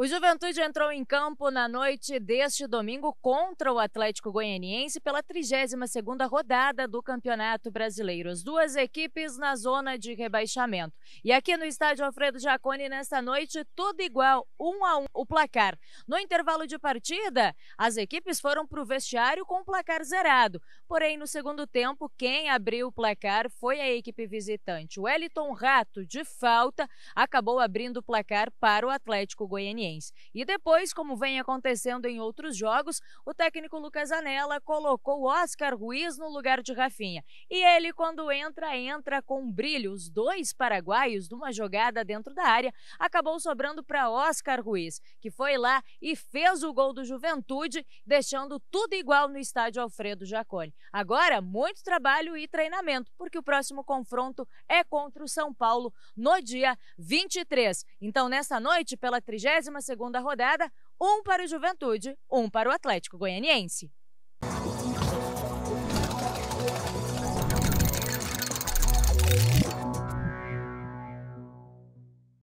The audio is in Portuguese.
O Juventude entrou em campo na noite deste domingo contra o Atlético Goianiense pela 32ª rodada do Campeonato Brasileiro. As duas equipes na zona de rebaixamento. E aqui no estádio Alfredo Jaconi, nesta noite, tudo igual, um a um o placar. No intervalo de partida, as equipes foram para o vestiário com o placar zerado. Porém, no segundo tempo, quem abriu o placar foi a equipe visitante. O Eliton Rato, de falta, acabou abrindo o placar para o Atlético Goianiense. E depois, como vem acontecendo em outros jogos, o técnico Lucas Anella colocou Oscar Ruiz no lugar de Rafinha. E ele, quando entra, entra com brilho. Os dois paraguaios, numa jogada dentro da área, acabou sobrando para Oscar Ruiz, que foi lá e fez o gol do Juventude, deixando tudo igual no estádio Alfredo Jacone. Agora, muito trabalho e treinamento, porque o próximo confronto é contra o São Paulo no dia 23. Então, nessa noite, pela 30 segunda rodada, um para o Juventude, um para o Atlético Goianiense.